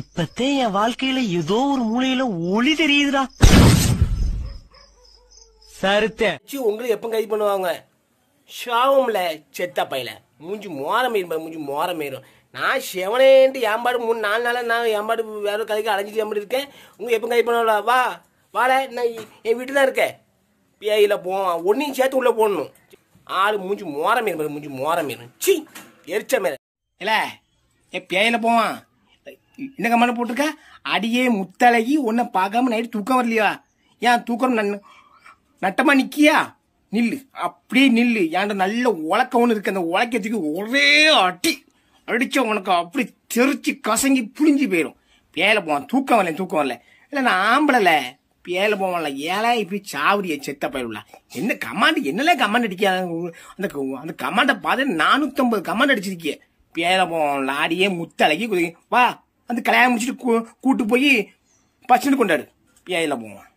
இப்பத்தே என் வாழ்க்கையில ஏதோ ஒரு மூலையில ஒளி தெரியுதுடா சருத்தி உங்களுக்கு எப்ப கைது பண்ணுவாங்க ஷாவம்ல செத்த பையில மூஞ்சி மோரம் ஏறும் மூஞ்சி மோரம் ஏறும் நான் செவனேன்ட்டு ஏம்பாடு மூணு நாலு நாளாக நான் ஏம்பாடு வேற கதைக்கு அடைஞ்சி ஏம்பாடு இருக்கேன் உங்களுக்கு எப்ப கைது பண்ணுவா வா வாட நான் என் வீட்டு தான் இருக்கேன் பிஐயில் போவான் ஒன்றையும் சேர்த்து உள்ளே போடணும் ஆள் மூஞ்சி மோரம் ஏறும் மூஞ்சி மோரம் ஏறும் சி எரிச்ச மேல இல்லை என் பிஐயில் போவான் என்ன கம்மான போட்டிருக்க அடியே முத்தழகி ஒன்றை பார்க்காம நைட்டு தூக்கம் வரலையா ஏன் தூக்கம் நன் நட்டமாக நிற்கியா நில்லு அப்படியே நில்லு ஏன் நல்ல உழக்க ஒன்று இருக்கு அந்த உலக்கத்துக்கு ஒரே அடி அடிச்ச உனக்கு அப்படி தெரிச்சு கசங்கி புளிஞ்சு போயிடும் பேல போவான் தூக்கம் வரல தூக்கம் வரல இல்லை நான் ஆம்பளலை பேல போவான்ல ஏழா இப்படி சாவடிய செத்த பயிருலாம் என்ன கமாண்ட் என்னல கமாண்ட் அடிக்க அந்த அந்த கமாண்டை பார்த்து நானூற்றம்பது கமாண்ட் அடிச்சிருக்கிய பேல போவான்ல அடியே முத்தலகி வா வந்து கல்யாணம் முடிச்சுட்டு கூ கூட்டு போய் பச்சனை கொண்டாடு ஏ இல்லை போவோம்